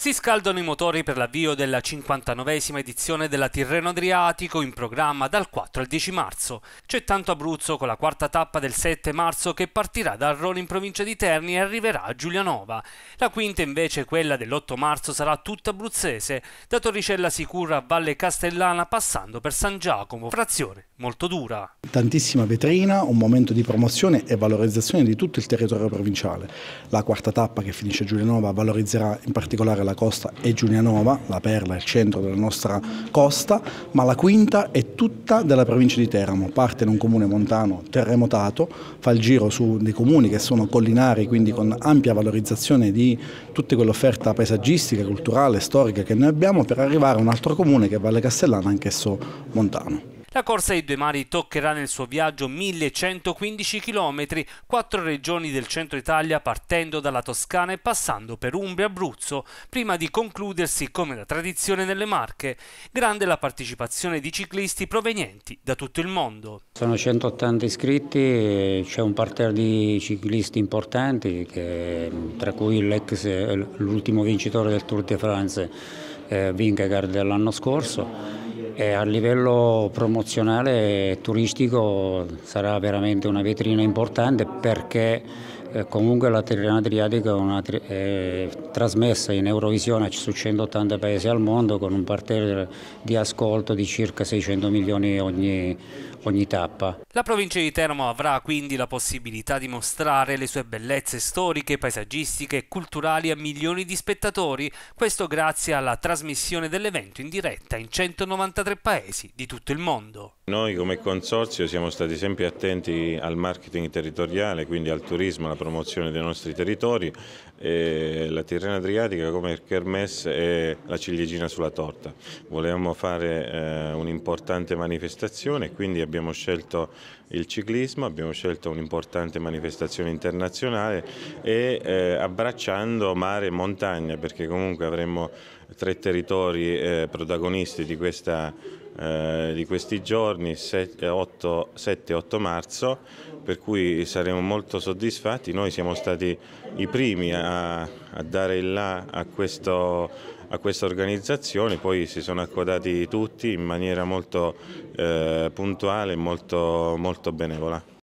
Si scaldano i motori per l'avvio della 59esima edizione della Tirreno Adriatico in programma dal 4 al 10 marzo. C'è tanto Abruzzo con la quarta tappa del 7 marzo che partirà da Arrone in provincia di Terni e arriverà a Giulianova. La quinta invece, quella dell'8 marzo, sarà tutta abruzzese, da Torricella Sicura a Valle Castellana passando per San Giacomo, frazione molto dura. Tantissima vetrina, un momento di promozione e valorizzazione di tutto il territorio provinciale. La quarta tappa che finisce a Giulianova valorizzerà in particolare la della costa è Giulianova, la perla, è il centro della nostra costa, ma la quinta è tutta della provincia di Teramo, parte in un comune montano terremotato, fa il giro su dei comuni che sono collinari, quindi con ampia valorizzazione di tutta quell'offerta paesaggistica, culturale, storica che noi abbiamo, per arrivare a un altro comune che è Valle Castellana, anch'esso montano. La Corsa dei Due Mari toccherà nel suo viaggio 1115 km, quattro regioni del centro Italia partendo dalla Toscana e passando per Umbria e Abruzzo, prima di concludersi come la tradizione nelle Marche. Grande la partecipazione di ciclisti provenienti da tutto il mondo. Sono 180 iscritti, c'è un parterre di ciclisti importanti, che, tra cui l'ultimo vincitore del Tour de France, eh, Vingegaard dell'anno scorso e a livello promozionale e turistico sarà veramente una vetrina importante perché eh, comunque la Tirrena Adriatica è, è, trasmessa in Eurovisione su 180 paesi al mondo con un parterre di ascolto di circa 600 milioni ogni, ogni tappa. La provincia di Teramo avrà quindi la possibilità di mostrare le sue bellezze storiche, paesaggistiche e culturali a milioni di spettatori, questo grazie alla trasmissione dell'evento in diretta in 193 paesi di tutto il mondo. Noi come consorzio siamo stati sempre attenti al marketing territoriale, quindi al turismo, alla promozione dei nostri territori. E la Tirrena Adriatica come Kermesse è la ciliegina sulla torta. Volevamo fare eh, un'importante manifestazione, quindi abbiamo scelto il ciclismo, abbiamo scelto un'importante manifestazione internazionale e eh, abbracciando mare e montagna, perché comunque avremmo tre territori eh, protagonisti di questa manifestazione eh, di questi giorni, 7-8 marzo, per cui saremo molto soddisfatti. Noi siamo stati i primi a, a dare il là a, questo, a, questa organizzazione, poi si sono accodati tutti in maniera molto eh, puntuale e molto, molto benevola.